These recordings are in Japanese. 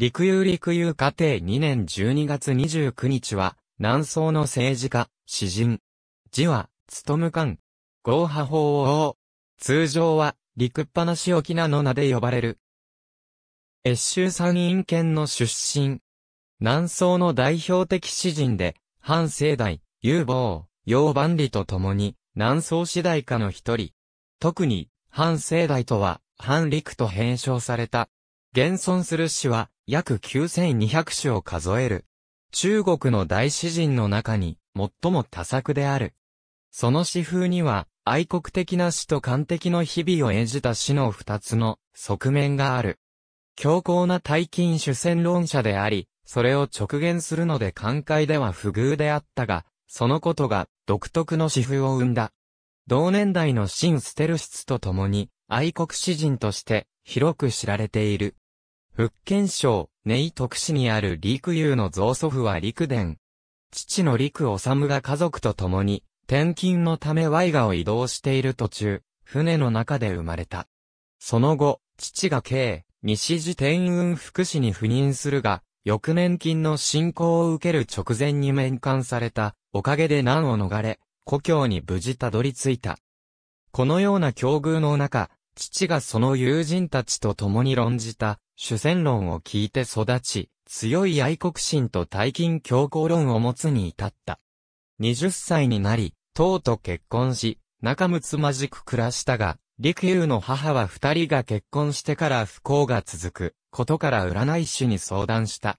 陸遊陸遊家庭2年12月29日は、南宋の政治家、詩人。字は、つとむかん。合派法王。通常は、陸っぱなし沖縄の名で呼ばれる。越州参院県の出身。南宋の代表的詩人で、反世代、有望、洋万里と共に、南宋次代家の一人。特に、反世代とは、反陸と変称された。現存する詩は約9200詩を数える。中国の大詩人の中に最も多作である。その詩風には愛国的な詩と官的の日々を演じた詩の二つの側面がある。強硬な大金主戦論者であり、それを直言するので寛解では不遇であったが、そのことが独特の詩風を生んだ。同年代の新ステルシスと共に愛国詩人として広く知られている。福建省、根井徳市にある陸友の曾祖父は陸伝。父の陸治が家族と共に、転勤のためワガを移動している途中、船の中で生まれた。その後、父が K、西寺天運福祉に赴任するが、翌年金の進行を受ける直前に面関された、おかげで難を逃れ、故郷に無事たどり着いた。このような境遇の中、父がその友人たちと共に論じた、主戦論を聞いて育ち、強い愛国心と大金強硬論を持つに至った。20歳になり、党と結婚し、仲睦まじく暮らしたが、陸友の母は二人が結婚してから不幸が続く、ことから占い師に相談した。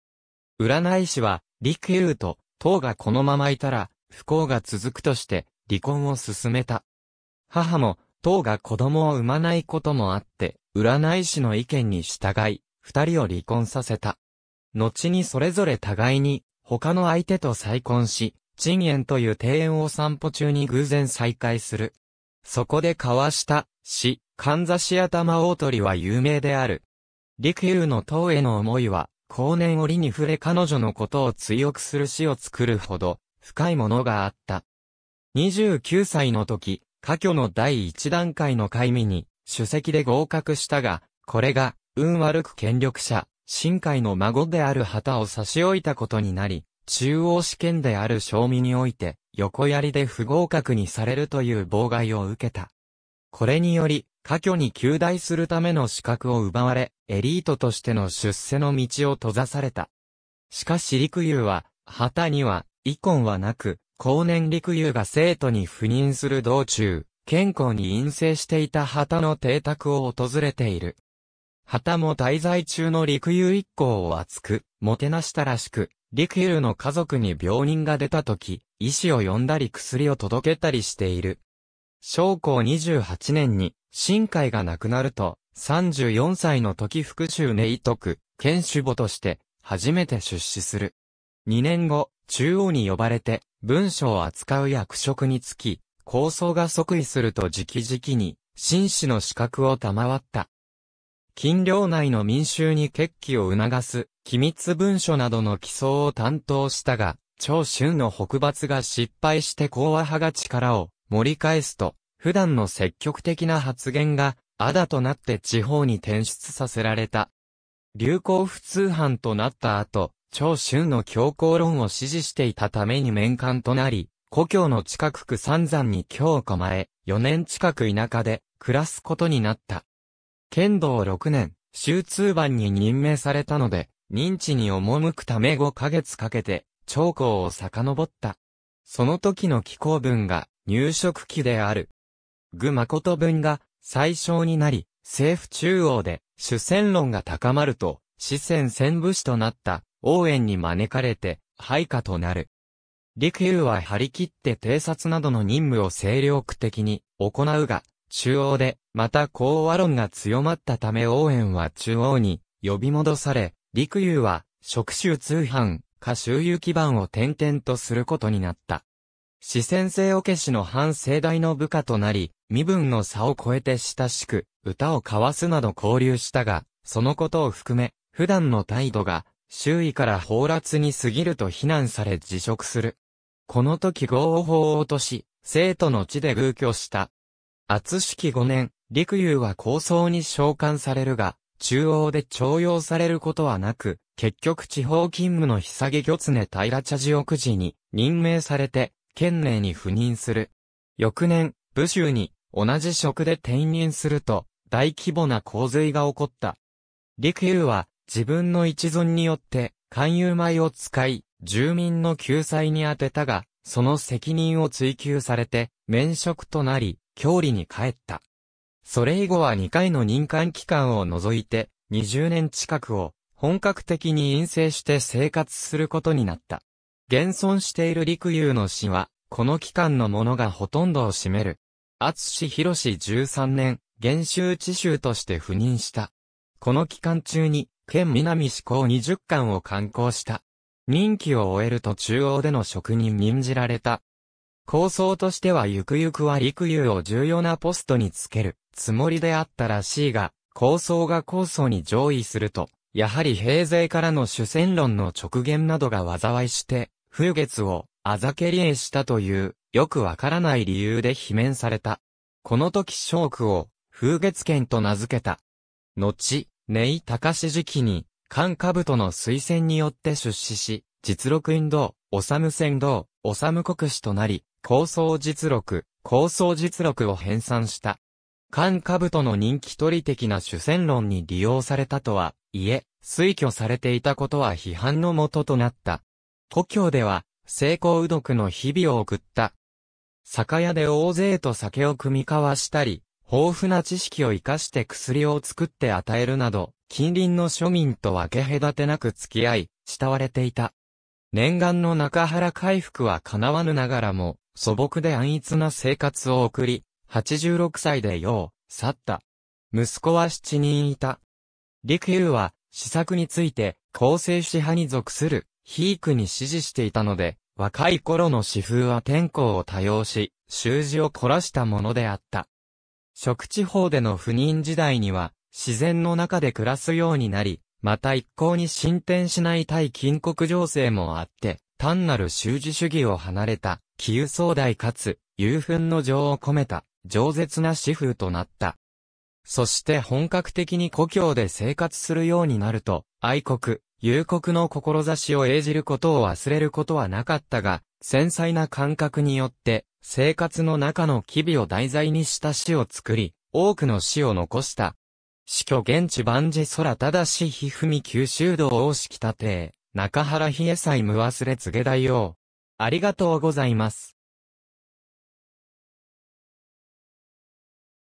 占い師は、陸友と、党がこのままいたら、不幸が続くとして、離婚を進めた。母も、党が子供を産まないこともあって、占い師の意見に従い、二人を離婚させた。後にそれぞれ互いに、他の相手と再婚し、陳園という庭園を散歩中に偶然再会する。そこで交わした、詩、かんざし頭大鳥は有名である。陸優の塔への思いは、後年折に触れ彼女のことを追憶する詩を作るほど、深いものがあった。29歳の時、家挙の第一段階の会議に、主席で合格したが、これが、運悪く権力者、新海の孫である旗を差し置いたことになり、中央試験である賞味において、横槍で不合格にされるという妨害を受けた。これにより、過去に求大するための資格を奪われ、エリートとしての出世の道を閉ざされた。しかし陸遊は、旗には、遺恨はなく、後年陸遊が生徒に赴任する道中、健康に陰性していた旗の邸宅を訪れている。旗も滞在中の陸遊一行を厚く、もてなしたらしく、陸友の家族に病人が出た時、医師を呼んだり薬を届けたりしている。将校28年に、新海が亡くなると、34歳の時復讐寧徳、県主母として、初めて出資する。2年後、中央に呼ばれて、文書を扱う役職につき、構想が即位すると直々に、紳士の資格を賜った。近領内の民衆に決起を促す、機密文書などの起草を担当したが、長春の北伐が失敗して講和派が力を盛り返すと、普段の積極的な発言が、あだとなって地方に転出させられた。流行普通犯となった後、長春の強硬論を支持していたために面官となり、故郷の近く区三山に京を構え、4年近く田舎で暮らすことになった。剣道6年、州通番に任命されたので、認知に赴くため5ヶ月かけて、長江を遡った。その時の気候文が、入植期である。具誠文が、最小になり、政府中央で、主戦論が高まると、四川戦武士となった、応援に招かれて、配下となる。陸友は張り切って偵察などの任務を精力的に行うが、中央でまた講和論が強まったため応援は中央に呼び戻され、陸遊は、職種通販、下周遊基盤を転々とすることになった。四川性おけしの反盛大の部下となり、身分の差を超えて親しく、歌を交わすなど交流したが、そのことを含め、普段の態度が、周囲から放辣に過ぎると非難され辞職する。この時合法を落とし、生徒の地で偶居した。厚式5年、陸遊は高層に召喚されるが、中央で徴用されることはなく、結局地方勤務の日下魚常平茶寺奥寺に任命されて、県内に赴任する。翌年、武州に同じ職で転任すると、大規模な洪水が起こった。陸遊は自分の一存によって勧誘米を使い、住民の救済に当てたが、その責任を追求されて、免職となり、郷里に帰った。それ以後は2回の任官期間を除いて、20年近くを本格的に陰性して生活することになった。現存している陸遊の死は、この期間のものがほとんどを占める。厚志博士13年、原州知州として赴任した。この期間中に、県南志向20巻を刊行した。任期を終えると中央での職に任じられた。構想としてはゆくゆくは陸遊を重要なポストにつけるつもりであったらしいが、構想が構想に上位すると、やはり平勢からの主戦論の直言などが災いして、風月をあざけりえしたという、よくわからない理由で罷免された。この時将区を、風月剣と名付けた。後、根井隆時期に、関兜の推薦によって出資し、実録院道、治戦道、治国史となり、構想実録、構想実録を編纂した。ブトの人気取り的な主戦論に利用されたとは、いえ、推挙されていたことは批判のもととなった。故郷では、成功うどくの日々を送った。酒屋で大勢と酒を組み交わしたり、豊富な知識を活かして薬を作って与えるなど、近隣の庶民と分け隔てなく付き合い、慕われていた。念願の中原回復は叶わぬながらも、素朴で安逸な生活を送り、86歳で世を去った。息子は7人いた。陸優は、施策について、構成支派に属する、ヒークに支持していたので、若い頃の私風は天候を多用し、習字を凝らしたものであった。食地方での不妊時代には、自然の中で暮らすようになり、また一向に進展しない対金国情勢もあって、単なる習字主義を離れた、旧壮大かつ、雄憤の情を込めた、饒舌な詩風となった。そして本格的に故郷で生活するようになると、愛国、友国の志を栄じることを忘れることはなかったが、繊細な感覚によって、生活の中の機微を題材にした詩を作り、多くの詩を残した。死去現地万事空正しひふみ九州道敷式立て、中原比叡祭無忘れ告げ大王。ありがとうございます。